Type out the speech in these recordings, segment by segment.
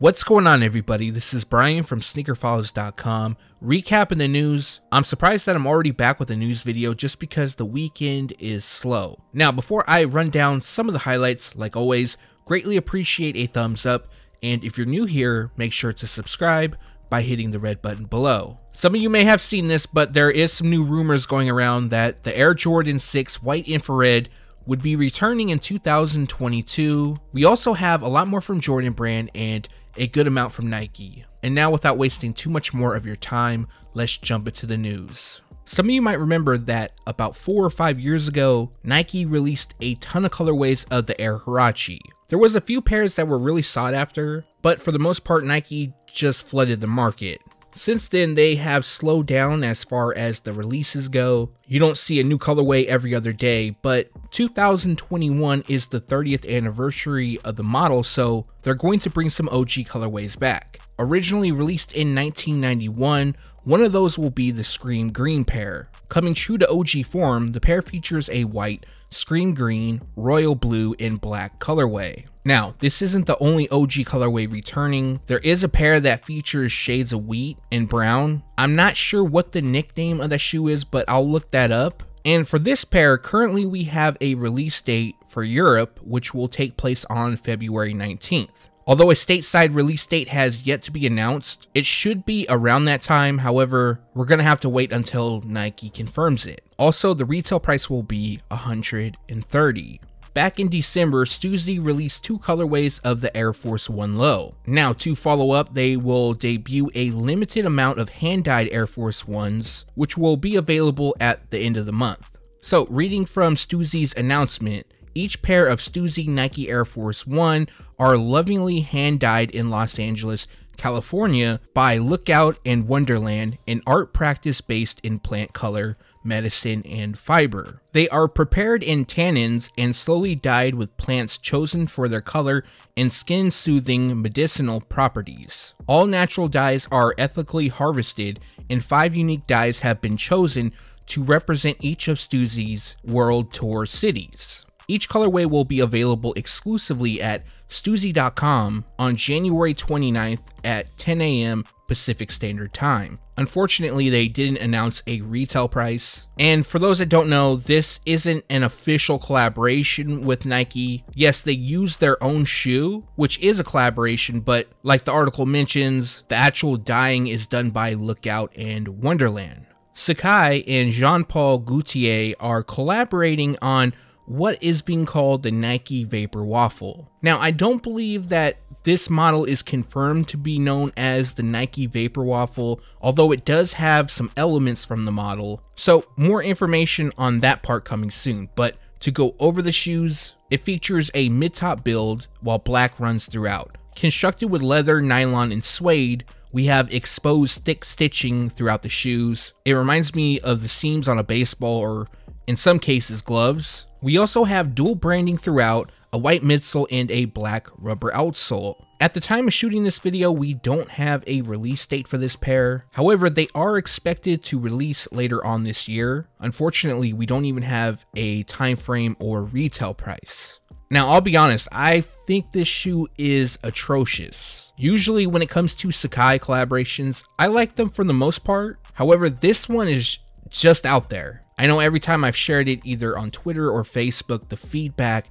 What's going on, everybody? This is Brian from sneakerfollows.com. Recapping the news, I'm surprised that I'm already back with a news video just because the weekend is slow. Now, before I run down some of the highlights, like always, greatly appreciate a thumbs up, and if you're new here, make sure to subscribe by hitting the red button below. Some of you may have seen this, but there is some new rumors going around that the Air Jordan 6 White Infrared would be returning in 2022. We also have a lot more from Jordan Brand and a good amount from Nike. And now without wasting too much more of your time, let's jump into the news. Some of you might remember that about four or five years ago, Nike released a ton of colorways of the Air Hirachi. There was a few pairs that were really sought after, but for the most part, Nike just flooded the market. Since then, they have slowed down as far as the releases go. You don't see a new colorway every other day, but 2021 is the 30th anniversary of the model, so they're going to bring some OG colorways back. Originally released in 1991, one of those will be the Scream Green pair. Coming true to OG form, the pair features a white, Scream Green, Royal Blue, and Black colorway. Now, this isn't the only OG colorway returning. There is a pair that features shades of wheat and brown. I'm not sure what the nickname of the shoe is, but I'll look that up. And for this pair, currently we have a release date for Europe, which will take place on February 19th. Although a stateside release date has yet to be announced, it should be around that time. However, we're going to have to wait until Nike confirms it. Also, the retail price will be 130. Back in December, Stuzy released two colorways of the Air Force One Low. Now, to follow up, they will debut a limited amount of hand-dyed Air Force Ones, which will be available at the end of the month. So, reading from Stuzy's announcement, each pair of Stuzy Nike Air Force One are lovingly hand dyed in Los Angeles, California by Lookout and Wonderland, an art practice based in plant color, medicine, and fiber. They are prepared in tannins and slowly dyed with plants chosen for their color and skin soothing medicinal properties. All natural dyes are ethically harvested, and five unique dyes have been chosen to represent each of Stuzy's world tour cities. Each colorway will be available exclusively at Stuzy.com on January 29th at 10 a.m. Pacific Standard Time. Unfortunately, they didn't announce a retail price. And for those that don't know, this isn't an official collaboration with Nike. Yes, they use their own shoe, which is a collaboration, but like the article mentions, the actual dyeing is done by Lookout and Wonderland. Sakai and Jean Paul Gaultier are collaborating on what is being called the Nike Vapor Waffle. Now, I don't believe that this model is confirmed to be known as the Nike Vapor Waffle, although it does have some elements from the model. So, more information on that part coming soon, but to go over the shoes, it features a mid-top build while black runs throughout. Constructed with leather, nylon, and suede, we have exposed thick stitching throughout the shoes. It reminds me of the seams on a baseball or in some cases gloves. We also have dual branding throughout, a white midsole and a black rubber outsole. At the time of shooting this video, we don't have a release date for this pair. However, they are expected to release later on this year. Unfortunately, we don't even have a time frame or retail price. Now, I'll be honest, I think this shoe is atrocious. Usually when it comes to Sakai collaborations, I like them for the most part. However, this one is just out there. I know every time I've shared it either on Twitter or Facebook, the feedback,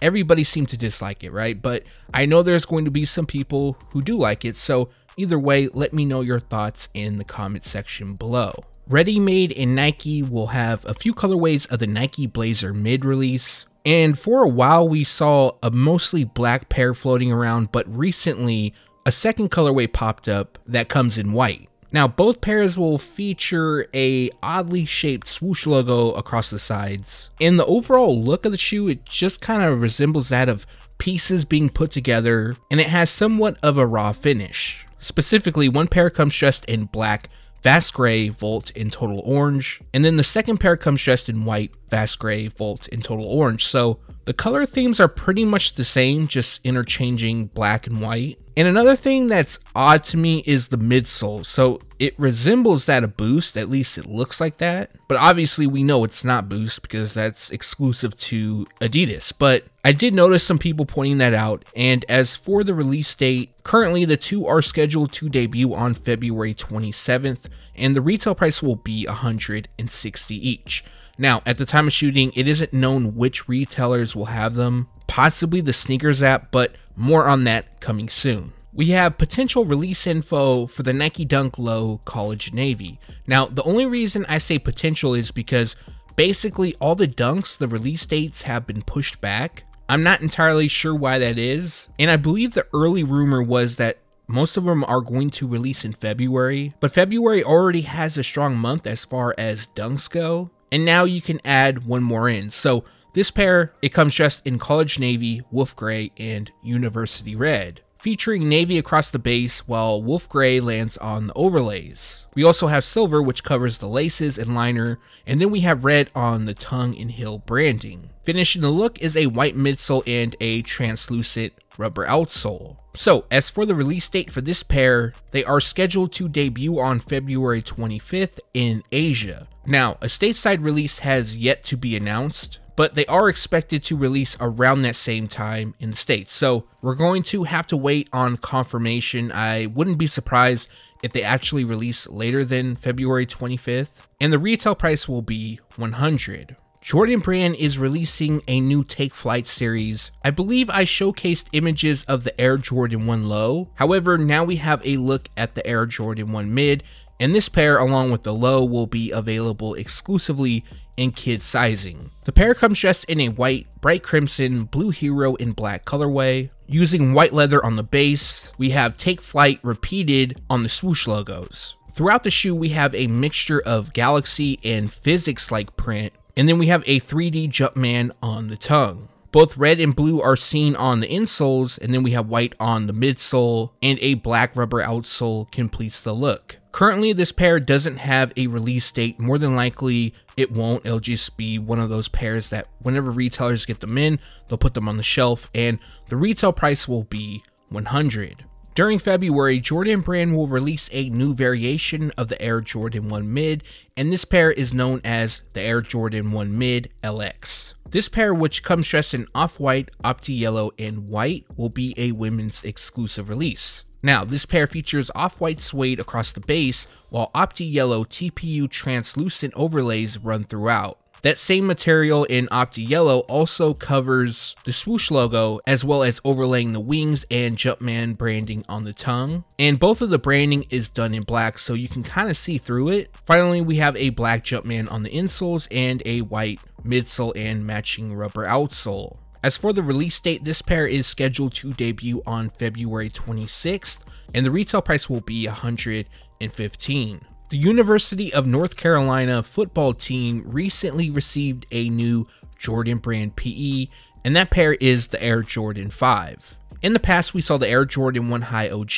everybody seemed to dislike it, right? But I know there's going to be some people who do like it, so either way, let me know your thoughts in the comment section below. Ready Made and Nike will have a few colorways of the Nike Blazer mid-release, and for a while we saw a mostly black pair floating around, but recently a second colorway popped up that comes in white. Now, both pairs will feature a oddly shaped swoosh logo across the sides. In the overall look of the shoe, it just kind of resembles that of pieces being put together, and it has somewhat of a raw finish. Specifically, one pair comes dressed in black, Vast Gray, Volt, and Total Orange, and then the second pair comes dressed in white, Vast Gray, Volt, and Total Orange. So the color themes are pretty much the same, just interchanging black and white. And another thing that's odd to me is the midsole. So it resembles that of Boost, at least it looks like that. But obviously we know it's not Boost because that's exclusive to Adidas. But I did notice some people pointing that out. And as for the release date, currently the two are scheduled to debut on February 27th and the retail price will be 160 each. Now, at the time of shooting, it isn't known which retailers will have them, possibly the sneakers app, but more on that coming soon. We have potential release info for the Nike Dunk Low College Navy. Now, the only reason I say potential is because basically all the dunks, the release dates have been pushed back. I'm not entirely sure why that is, and I believe the early rumor was that most of them are going to release in February, but February already has a strong month as far as dunks go, and now you can add one more in. So this pair, it comes just in College Navy, Wolf Gray, and University Red featuring navy across the base while wolf gray lands on the overlays. We also have silver which covers the laces and liner, and then we have red on the tongue and heel branding. Finishing the look is a white midsole and a translucent rubber outsole. So, as for the release date for this pair, they are scheduled to debut on February 25th in Asia. Now, a stateside release has yet to be announced, but they are expected to release around that same time in the States. So we're going to have to wait on confirmation. I wouldn't be surprised if they actually release later than February 25th, and the retail price will be 100. Jordan Brand is releasing a new Take Flight series. I believe I showcased images of the Air Jordan 1 low. However, now we have a look at the Air Jordan 1 mid, and this pair along with the low will be available exclusively and kid sizing. The pair comes dressed in a white, bright crimson, blue hero in black colorway. Using white leather on the base, we have Take Flight repeated on the swoosh logos. Throughout the shoe, we have a mixture of galaxy and physics like print, and then we have a 3D Jumpman on the tongue. Both red and blue are seen on the insoles, and then we have white on the midsole, and a black rubber outsole completes the look. Currently, this pair doesn't have a release date. More than likely, it won't. It'll just be one of those pairs that whenever retailers get them in, they'll put them on the shelf, and the retail price will be 100. During February, Jordan Brand will release a new variation of the Air Jordan 1 Mid, and this pair is known as the Air Jordan 1 Mid LX. This pair, which comes dressed in off-white, opti-yellow, and white, will be a women's exclusive release. Now, this pair features off-white suede across the base, while Opti-Yellow TPU translucent overlays run throughout. That same material in Opti-Yellow also covers the swoosh logo, as well as overlaying the wings and Jumpman branding on the tongue. And both of the branding is done in black, so you can kind of see through it. Finally, we have a black Jumpman on the insoles and a white midsole and matching rubber outsole. As for the release date, this pair is scheduled to debut on February 26th, and the retail price will be 115. The University of North Carolina football team recently received a new Jordan brand PE, and that pair is the Air Jordan 5. In the past, we saw the Air Jordan 1 High OG,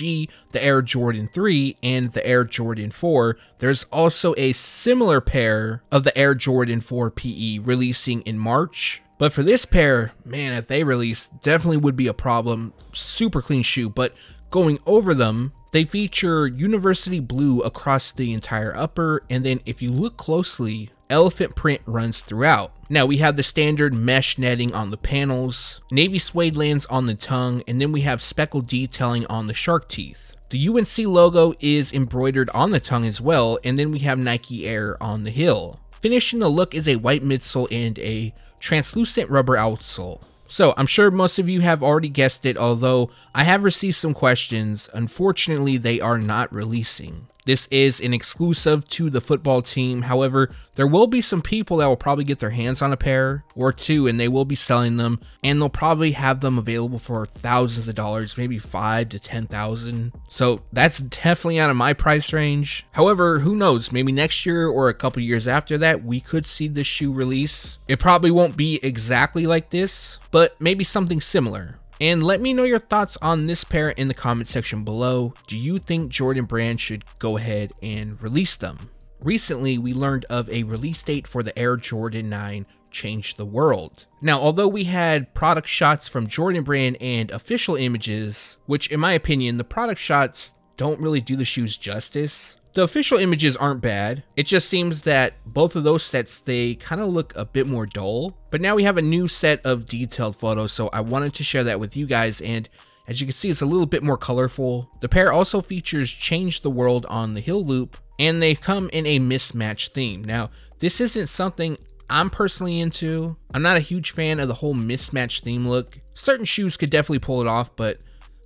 the Air Jordan 3, and the Air Jordan 4. There's also a similar pair of the Air Jordan 4 PE releasing in March, but for this pair, man, if they release, definitely would be a problem. Super clean shoe, but going over them, they feature university blue across the entire upper, and then if you look closely, elephant print runs throughout. Now we have the standard mesh netting on the panels, navy suede lands on the tongue, and then we have speckled detailing on the shark teeth. The UNC logo is embroidered on the tongue as well, and then we have Nike Air on the heel. Finishing the look is a white midsole and a translucent rubber outsole. So I'm sure most of you have already guessed it, although I have received some questions. Unfortunately, they are not releasing. This is an exclusive to the football team. However, there will be some people that will probably get their hands on a pair or two and they will be selling them and they'll probably have them available for thousands of dollars, maybe five to 10,000. So that's definitely out of my price range. However, who knows, maybe next year or a couple years after that, we could see this shoe release. It probably won't be exactly like this, but maybe something similar and let me know your thoughts on this pair in the comment section below. Do you think Jordan Brand should go ahead and release them? Recently, we learned of a release date for the Air Jordan 9 Change the World. Now, although we had product shots from Jordan Brand and official images, which in my opinion, the product shots don't really do the shoes justice. The official images aren't bad. It just seems that both of those sets, they kind of look a bit more dull. But now we have a new set of detailed photos, so I wanted to share that with you guys. And as you can see, it's a little bit more colorful. The pair also features Change the World on the Hill Loop, and they come in a mismatched theme. Now, this isn't something I'm personally into. I'm not a huge fan of the whole mismatched theme look. Certain shoes could definitely pull it off, but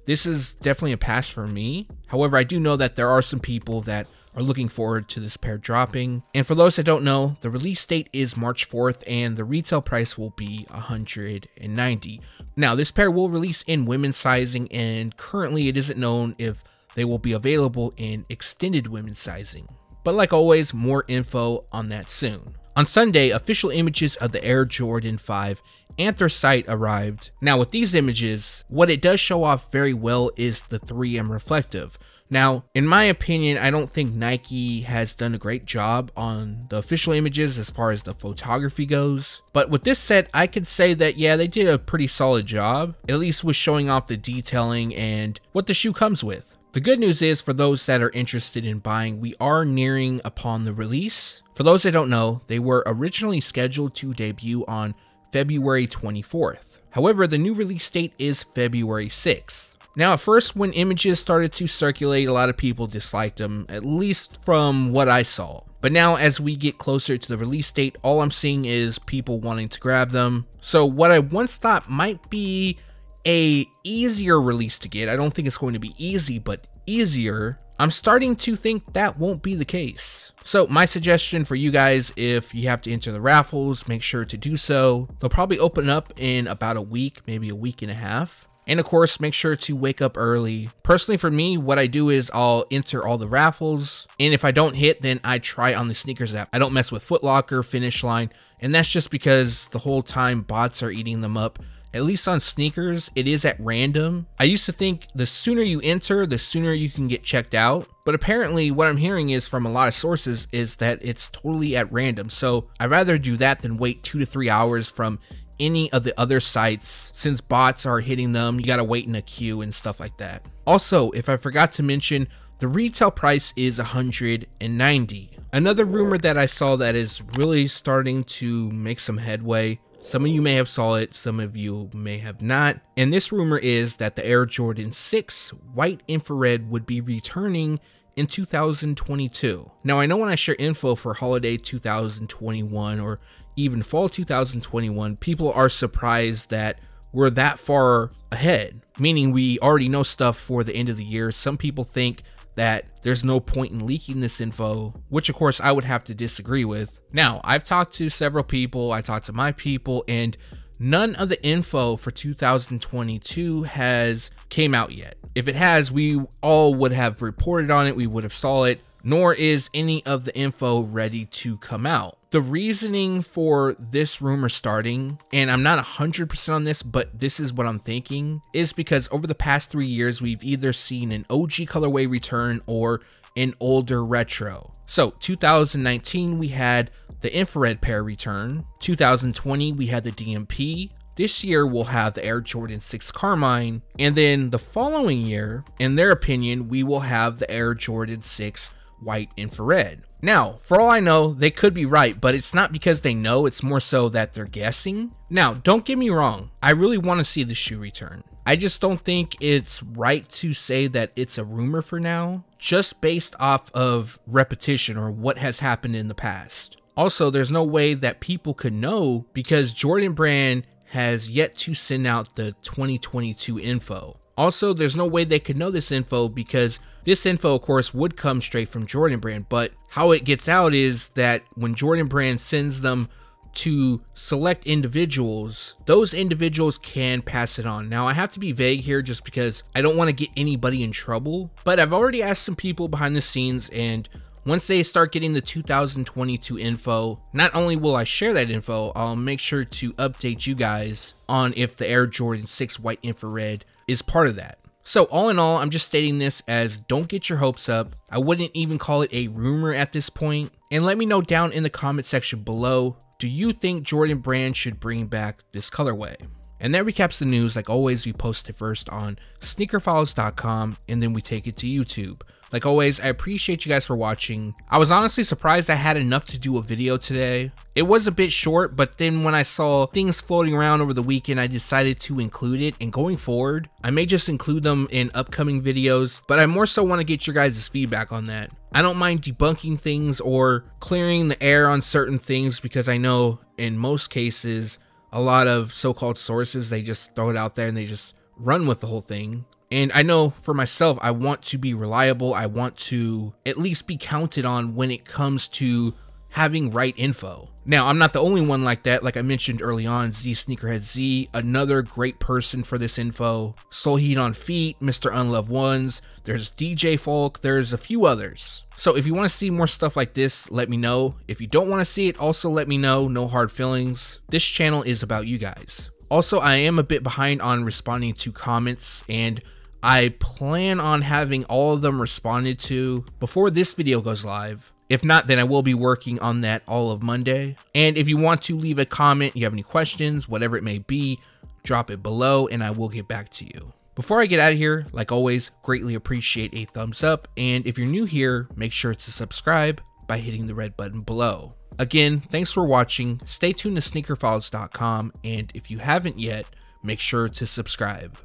this is definitely a pass for me. However, I do know that there are some people that are looking forward to this pair dropping. And for those that don't know, the release date is March 4th and the retail price will be 190. Now this pair will release in women's sizing and currently it isn't known if they will be available in extended women's sizing. But like always, more info on that soon. On Sunday, official images of the Air Jordan 5 anthracite arrived. Now with these images, what it does show off very well is the 3M reflective, now, in my opinion, I don't think Nike has done a great job on the official images as far as the photography goes. But with this set, I could say that, yeah, they did a pretty solid job, at least with showing off the detailing and what the shoe comes with. The good news is for those that are interested in buying, we are nearing upon the release. For those that don't know, they were originally scheduled to debut on February 24th. However, the new release date is February 6th. Now, at first, when images started to circulate, a lot of people disliked them, at least from what I saw. But now, as we get closer to the release date, all I'm seeing is people wanting to grab them. So, what I once thought might be a easier release to get. I don't think it's going to be easy, but easier. I'm starting to think that won't be the case. So my suggestion for you guys, if you have to enter the raffles, make sure to do so. They'll probably open up in about a week, maybe a week and a half. And of course, make sure to wake up early. Personally, for me, what I do is I'll enter all the raffles. And if I don't hit, then I try on the sneakers app. I don't mess with Footlocker, Finish Line. And that's just because the whole time bots are eating them up. At least on sneakers, it is at random. I used to think the sooner you enter, the sooner you can get checked out. But apparently what I'm hearing is from a lot of sources is that it's totally at random. So I'd rather do that than wait two to three hours from any of the other sites since bots are hitting them. You gotta wait in a queue and stuff like that. Also, if I forgot to mention, the retail price is 190. Another rumor that I saw that is really starting to make some headway some of you may have saw it, some of you may have not. And this rumor is that the Air Jordan 6 white infrared would be returning in 2022. Now, I know when I share info for holiday 2021 or even fall 2021, people are surprised that we're that far ahead, meaning we already know stuff for the end of the year. Some people think that there's no point in leaking this info, which of course I would have to disagree with. Now, I've talked to several people, I talked to my people, and none of the info for 2022 has came out yet. If it has, we all would have reported on it, we would have saw it nor is any of the info ready to come out. The reasoning for this rumor starting, and I'm not 100% on this, but this is what I'm thinking, is because over the past three years, we've either seen an OG colorway return or an older retro. So 2019, we had the infrared pair return. 2020, we had the DMP. This year, we'll have the Air Jordan 6 Carmine. And then the following year, in their opinion, we will have the Air Jordan 6 white infrared. Now, for all I know, they could be right, but it's not because they know, it's more so that they're guessing. Now, don't get me wrong, I really want to see the shoe return. I just don't think it's right to say that it's a rumor for now, just based off of repetition or what has happened in the past. Also, there's no way that people could know because Jordan Brand has yet to send out the 2022 info. Also, there's no way they could know this info because this info, of course, would come straight from Jordan Brand. But how it gets out is that when Jordan Brand sends them to select individuals, those individuals can pass it on. Now, I have to be vague here just because I don't want to get anybody in trouble, but I've already asked some people behind the scenes, and once they start getting the 2022 info, not only will I share that info, I'll make sure to update you guys on if the Air Jordan 6 White Infrared is part of that. So, all in all, I'm just stating this as don't get your hopes up. I wouldn't even call it a rumor at this point. And let me know down in the comment section below do you think Jordan Brand should bring back this colorway? And that recaps the news. Like always, we post it first on sneakerfiles.com and then we take it to YouTube. Like always, I appreciate you guys for watching. I was honestly surprised I had enough to do a video today. It was a bit short, but then when I saw things floating around over the weekend, I decided to include it. And going forward, I may just include them in upcoming videos, but I more so want to get your guys' feedback on that. I don't mind debunking things or clearing the air on certain things because I know in most cases, a lot of so-called sources they just throw it out there and they just run with the whole thing and I know for myself, I want to be reliable. I want to at least be counted on when it comes to having right info. Now, I'm not the only one like that. Like I mentioned early on, Z Sneakerhead Z, another great person for this info. Soul Heat on Feet, Mr. Unloved Ones, there's DJ Folk, there's a few others. So if you want to see more stuff like this, let me know. If you don't want to see it, also let me know. No hard feelings. This channel is about you guys. Also, I am a bit behind on responding to comments and I plan on having all of them responded to before this video goes live. If not, then I will be working on that all of Monday. And if you want to leave a comment, you have any questions, whatever it may be, drop it below and I will get back to you. Before I get out of here, like always, greatly appreciate a thumbs up. And if you're new here, make sure to subscribe by hitting the red button below. Again, thanks for watching. Stay tuned to sneakerfiles.com. And if you haven't yet, make sure to subscribe.